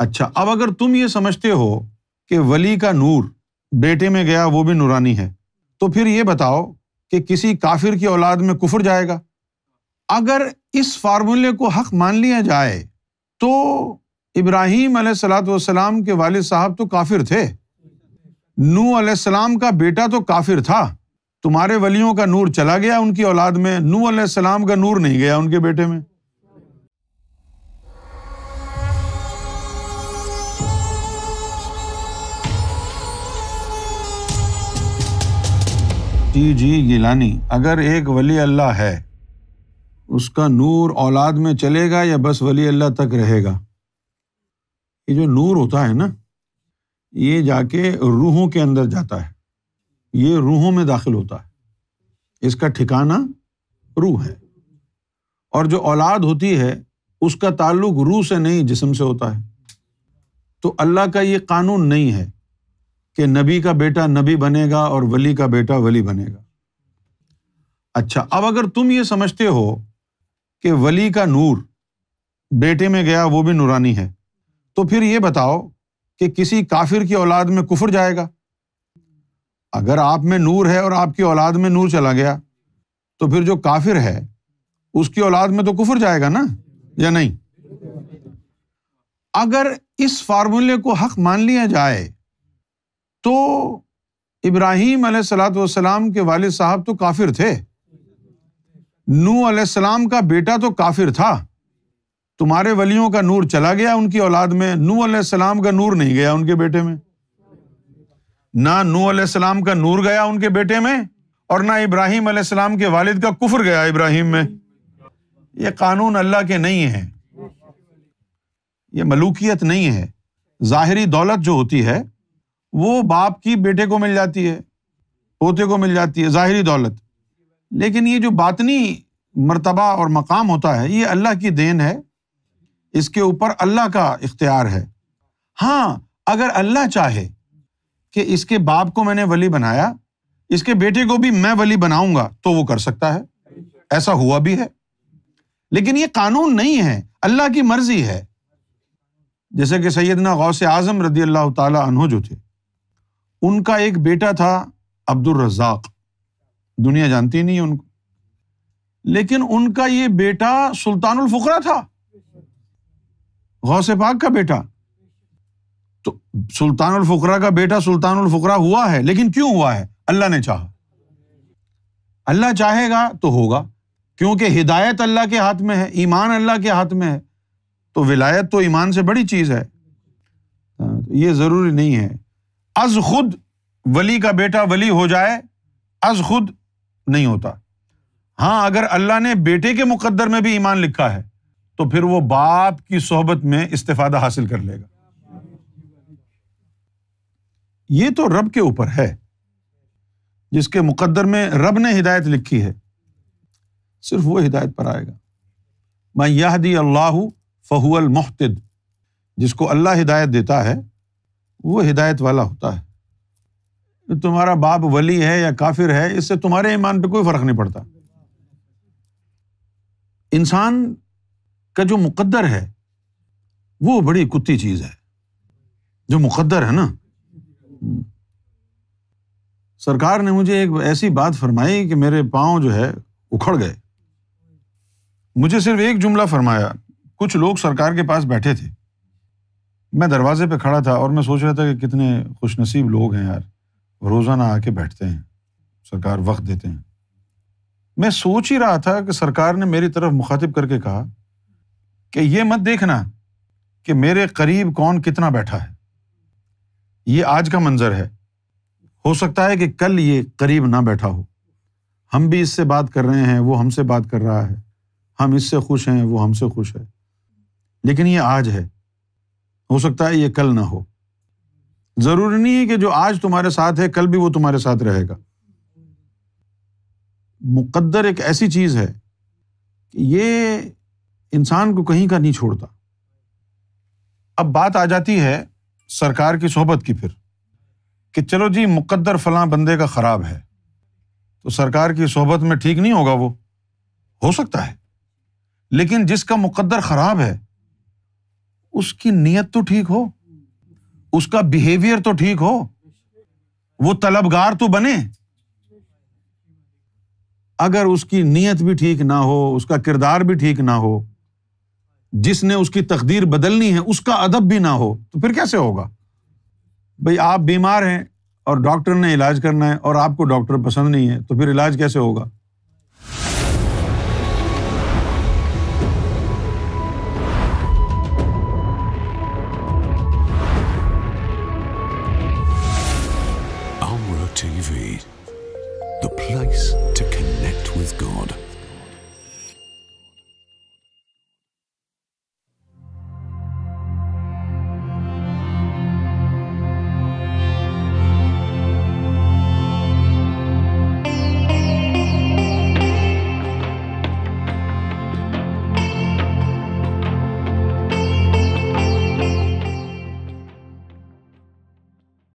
अच्छा अब अगर तुम ये समझते हो कि वली का नूर बेटे में गया वो भी नूरानी है तो फिर ये बताओ कि किसी काफिर की औलाद में कुफर जाएगा अगर इस फार्मूले को हक मान लिया जाए तो इब्राहिम सलाम के वाल साहब तो काफिर थे नू सलाम का बेटा तो काफिर था तुम्हारे वलियों का नूर चला गया उनकी औलाद में नू सलाम का नूर नहीं गया उनके बेटे में मुफ्ती जी गिलानी अगर एक वली अल्लाह है उसका नूर औलाद में चलेगा या बस वली अल्लाह तक रहेगा ये जो नूर होता है ना ये जाके रूहों के अंदर जाता है ये रूहों में दाखिल होता है इसका ठिकाना रूह है और जो औलाद होती है उसका ताल्लुक रूह से नहीं जिसम से होता है तो अल्लाह का ये कानून नहीं है कि नबी का बेटा नबी बनेगा और वली का बेटा वली बनेगा अच्छा अब अगर तुम ये समझते हो कि वली का नूर बेटे में गया वो भी नूरानी है तो फिर ये बताओ कि किसी काफिर की औलाद में कुफर जाएगा अगर आप में नूर है और आपकी औलाद में नूर चला गया तो फिर जो काफिर है उसकी औलाद में तो कुफर जाएगा ना या नहीं अगर इस फार्मूले को हक मान लिया जाए तो इब्राहीम सलाम के वाल साहब तो काफिर थे नू सलाम का बेटा तो काफिर था तुम्हारे वलियों का नूर चला गया उनकी औलाद में नू सलाम का नूर नहीं गया उनके बेटे में ना नू सलाम का नूर गया उनके बेटे में और ना इब्राहिम सलाम के वालिद का कुफर गया इब्राहिम में ये कानून अल्लाह के नहीं है ये मलूकियत नहीं है ज़ाहरी दौलत जो होती है वो बाप की बेटे को मिल जाती है पोते को मिल जाती है ज़ाहरी दौलत लेकिन ये जो बातनी मर्तबा और मकाम होता है ये अल्लाह की देन है इसके ऊपर अल्लाह का इख्तियार है हाँ अगर अल्लाह चाहे कि इसके बाप को मैंने वली बनाया इसके बेटे को भी मैं वली बनाऊंगा तो वो कर सकता है ऐसा हुआ भी है लेकिन ये कानून नहीं है अल्लाह की मर्जी है जैसे कि सैदना गौस आजम रदी अल्लाह तला जो थे उनका एक बेटा था अब्दुल रज़ाक दुनिया जानती नहीं है उनको लेकिन उनका ये बेटा सुल्तानुल फुकरा था गौसे पाक का बेटा तो सुल्तानुल फुकरा का बेटा सुल्तानुल फुकरा हुआ है लेकिन क्यों हुआ है अल्लाह ने चाहा अल्लाह चाहेगा तो होगा क्योंकि हिदायत अल्लाह के हाथ में है ईमान अल्लाह के हाथ में है तो विलायत तो ईमान से बड़ी चीज़ है हाँ, तो ये ज़रूरी नहीं है अज खुद वली का बेटा वली हो जाए अज खुद नहीं होता हाँ अगर अल्लाह ने बेटे के मुकद्दर में भी ईमान लिखा है तो फिर वो बाप की सोहबत में इस्तेफादा हासिल कर लेगा ये तो रब के ऊपर है जिसके मुकद्दर में रब ने हिदायत लिखी है सिर्फ वो हिदायत पर आएगा मैं यहदी अल्लाह फ़हुअल मुहतद जिसको अल्लाह हिदायत देता है वो हिदायत वाला होता है तुम्हारा बाप वली है या काफिर है इससे तुम्हारे ईमान पे कोई फ़र्क नहीं पड़ता इंसान का जो मुकद्दर है वो बड़ी कुत्ती चीज़ है जो मुकद्दर है ना सरकार ने मुझे एक ऐसी बात फरमाई कि मेरे पाँव जो है उखड़ गए मुझे सिर्फ एक जुमला फरमाया कुछ लोग सरकार के पास बैठे थे मैं दरवाजे पे खड़ा था और मैं सोच रहा था कि कितने खुश नसीब लोग हैं यार रोज़ाना आके बैठते हैं सरकार वक्त देते हैं मैं सोच ही रहा था कि सरकार ने मेरी तरफ मुखातिब करके कहा कि ये मत देखना कि मेरे करीब कौन कितना बैठा है ये आज का मंजर है हो सकता है कि कल ये करीब ना बैठा हो हम भी इससे बात कर रहे हैं वो हमसे बात कर रहा है हम इससे खुश हैं वो हमसे खुश है लेकिन ये आज है हो सकता है ये कल ना हो जरूरी नहीं है कि जो आज तुम्हारे साथ है कल भी वो तुम्हारे साथ रहेगा मुकद्दर एक ऐसी चीज है कि ये इंसान को कहीं का नहीं छोड़ता अब बात आ जाती है सरकार की सोहबत की फिर कि चलो जी मुकद्दर फला बंदे का ख़राब है तो सरकार की सोहबत में ठीक नहीं होगा वो हो सकता है लेकिन जिसका मुकद्दर ख़राब है उसकी नीयत तो ठीक हो उसका बिहेवियर तो ठीक हो वो तलबगार तो बने अगर उसकी नीयत भी ठीक ना हो उसका किरदार भी ठीक ना हो जिसने उसकी तकदीर बदलनी है उसका अदब भी ना हो तो फिर कैसे होगा भाई आप बीमार हैं और डॉक्टर ने इलाज करना है और आपको डॉक्टर पसंद नहीं है तो फिर इलाज कैसे होगा